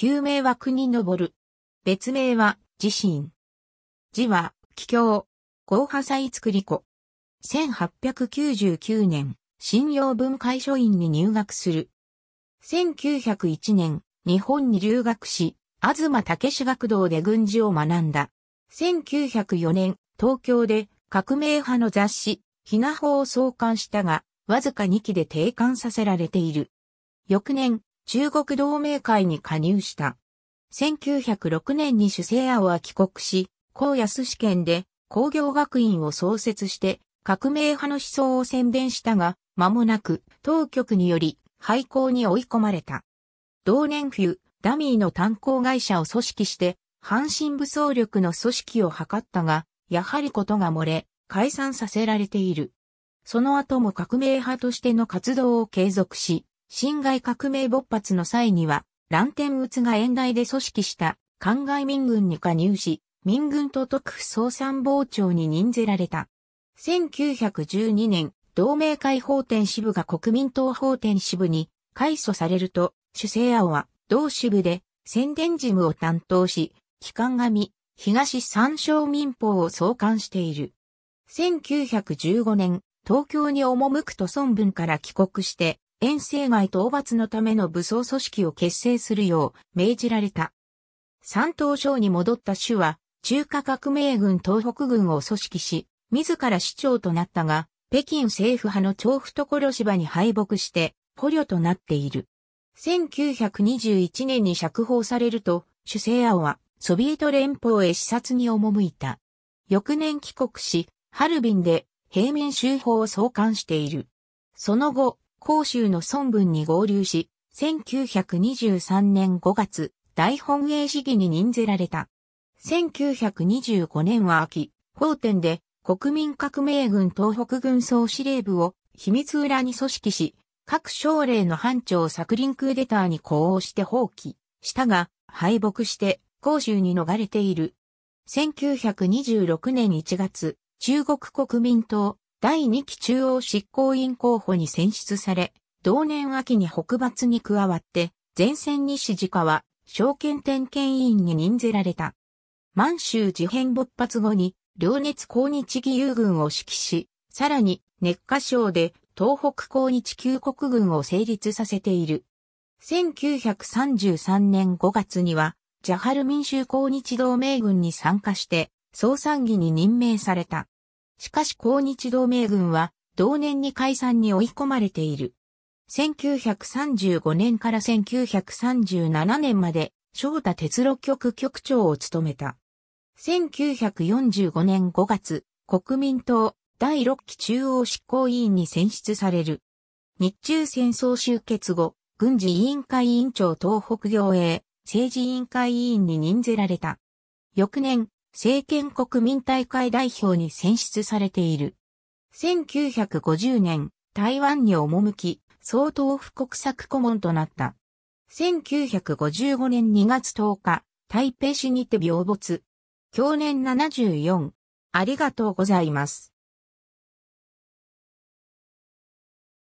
旧名は国ぼる。別名は、自身。字は、気境。合派祭作り子。1899年、信用文化書院に入学する。1901年、日本に留学し、東武史学堂で軍事を学んだ。1904年、東京で革命派の雑誌、ひなほを創刊したが、わずか2期で定刊させられている。翌年、中国同盟会に加入した。1906年に主政アは帰国し、高安試験で工業学院を創設して革命派の思想を宣伝したが、間もなく当局により廃校に追い込まれた。同年冬、ダミーの炭鉱会社を組織して、半身武装力の組織を図ったが、やはりことが漏れ、解散させられている。その後も革命派としての活動を継続し、侵害革命勃発の際には、乱天鬱が遠大で組織した、灌外民軍に加入し、民軍と督府総参謀長に任ぜられた。1912年、同盟解放天支部が国民党法天支部に改組されると、主政青は同支部で宣伝事務を担当し、機関紙、東三省民法を創刊している。1915年、東京に赴くと孫文から帰国して、遠征外討伐のための武装組織を結成するよう命じられた。山東省に戻った主は、中華革命軍東北軍を組織し、自ら市長となったが、北京政府派の長府所芝に敗北して、捕虜となっている。1921年に釈放されると、主政青はソビエト連邦へ視察に赴いた。翌年帰国し、ハルビンで平民州法を創刊している。その後、広州の孫文に合流し、1923年5月、大本営市議に任ぜられた。1925年は秋、法典で国民革命軍東北軍総司令部を秘密裏に組織し、各省令の班長作林クーデターに呼応して放棄したが、敗北して広州に逃れている。1926年1月、中国国民党第2期中央執行委員候補に選出され、同年秋に北伐に加わって、前線西地下は、証券点検委員に任ぜられた。満州事変勃発後に、両熱抗日義勇軍を指揮し、さらに、熱火省で東北抗日救国軍を成立させている。1933年5月には、ジャハル民衆抗日同盟軍に参加して、総参議に任命された。しかし抗日同盟軍は同年に解散に追い込まれている。1935年から1937年まで翔太鉄路局局長を務めた。1945年5月、国民党第6期中央執行委員に選出される。日中戦争終結後、軍事委員会委員長東北行営、政治委員会委員に任ぜられた。翌年、政権国民大会代表に選出されている。1950年、台湾に赴き、総統府国策顧問となった。1955年2月10日、台北市にて病没。去年74。ありがとうございます。